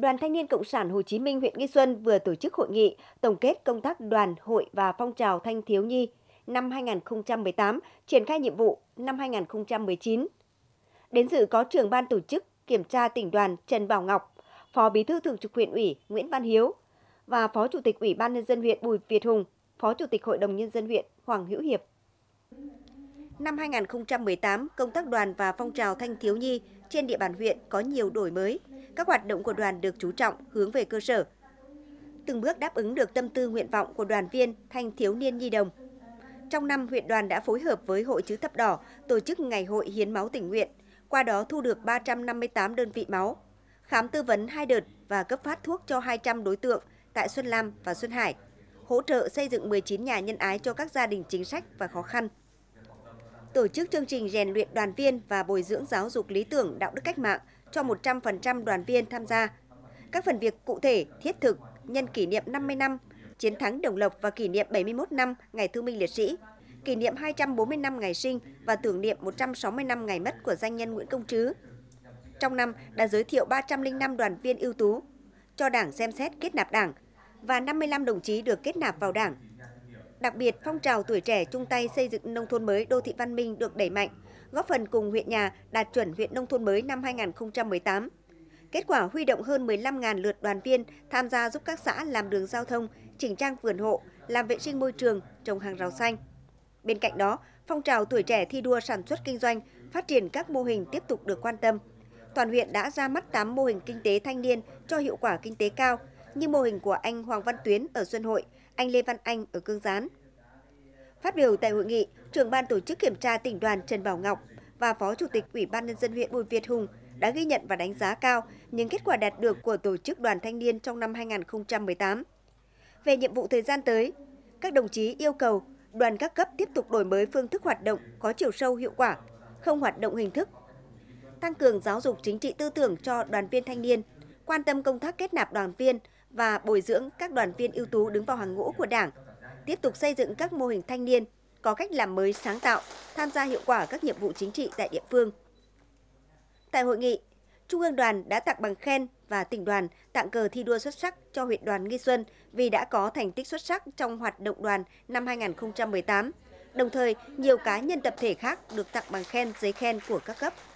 Đoàn Thanh niên Cộng sản Hồ Chí Minh huyện Nghi Xuân vừa tổ chức hội nghị tổng kết công tác đoàn, hội và phong trào thanh thiếu nhi năm 2018, triển khai nhiệm vụ năm 2019. Đến dự có trưởng ban tổ chức kiểm tra tỉnh đoàn Trần Bảo Ngọc, Phó Bí thư Thường trực huyện ủy Nguyễn Văn Hiếu và Phó Chủ tịch Ủy ban nhân dân huyện Bùi Việt Hùng, Phó Chủ tịch Hội đồng nhân dân huyện Hoàng Hữu Hiệp. Năm 2018, công tác đoàn và phong trào thanh thiếu nhi trên địa bàn huyện có nhiều đổi mới, các hoạt động của đoàn được chú trọng hướng về cơ sở, từng bước đáp ứng được tâm tư nguyện vọng của đoàn viên thanh thiếu niên nhi đồng. Trong năm, huyện đoàn đã phối hợp với Hội Chữ Thập Đỏ tổ chức Ngày hội Hiến máu tình nguyện, qua đó thu được 358 đơn vị máu, khám tư vấn hai đợt và cấp phát thuốc cho 200 đối tượng tại Xuân Lam và Xuân Hải, hỗ trợ xây dựng 19 nhà nhân ái cho các gia đình chính sách và khó khăn. Tổ chức chương trình rèn luyện đoàn viên và bồi dưỡng giáo dục lý tưởng đạo đức cách mạng – cho 100% đoàn viên tham gia. Các phần việc cụ thể, thiết thực nhân kỷ niệm 50 năm chiến thắng Đồng Lộc và kỷ niệm 71 năm Ngày Thương binh Liệt sĩ, kỷ niệm 240 năm ngày sinh và tưởng niệm 160 năm ngày mất của danh nhân Nguyễn Công Trứ. Trong năm đã giới thiệu 305 đoàn viên ưu tú cho Đảng xem xét kết nạp Đảng và 55 đồng chí được kết nạp vào Đảng. Đặc biệt, phong trào tuổi trẻ chung tay xây dựng nông thôn mới đô thị văn minh được đẩy mạnh, góp phần cùng huyện nhà đạt chuẩn huyện nông thôn mới năm 2018. Kết quả huy động hơn 15.000 lượt đoàn viên tham gia giúp các xã làm đường giao thông, chỉnh trang vườn hộ, làm vệ sinh môi trường, trồng hàng rào xanh. Bên cạnh đó, phong trào tuổi trẻ thi đua sản xuất kinh doanh, phát triển các mô hình tiếp tục được quan tâm. Toàn huyện đã ra mắt 8 mô hình kinh tế thanh niên cho hiệu quả kinh tế cao, như mô hình của anh Hoàng Văn Tuyến ở Xuân Hội, anh Lê Văn Anh ở Cương Gián, Phát biểu tại hội nghị, trưởng ban tổ chức kiểm tra tỉnh đoàn Trần Bảo Ngọc và Phó Chủ tịch Ủy ban Nhân dân huyện Bùi Việt Hùng đã ghi nhận và đánh giá cao những kết quả đạt được của tổ chức đoàn thanh niên trong năm 2018. Về nhiệm vụ thời gian tới, các đồng chí yêu cầu đoàn các cấp tiếp tục đổi mới phương thức hoạt động có chiều sâu hiệu quả, không hoạt động hình thức. Tăng cường giáo dục chính trị tư tưởng cho đoàn viên thanh niên, quan tâm công tác kết nạp đoàn viên và bồi dưỡng các đoàn viên ưu tú đứng vào hàng ngũ của Đảng, tiếp tục xây dựng các mô hình thanh niên có cách làm mới sáng tạo, tham gia hiệu quả các nhiệm vụ chính trị tại địa phương. Tại hội nghị, Trung ương đoàn đã tặng bằng khen và tỉnh đoàn tặng cờ thi đua xuất sắc cho huyện đoàn Nghi Xuân vì đã có thành tích xuất sắc trong hoạt động đoàn năm 2018. Đồng thời, nhiều cá nhân tập thể khác được tặng bằng khen, giấy khen của các cấp.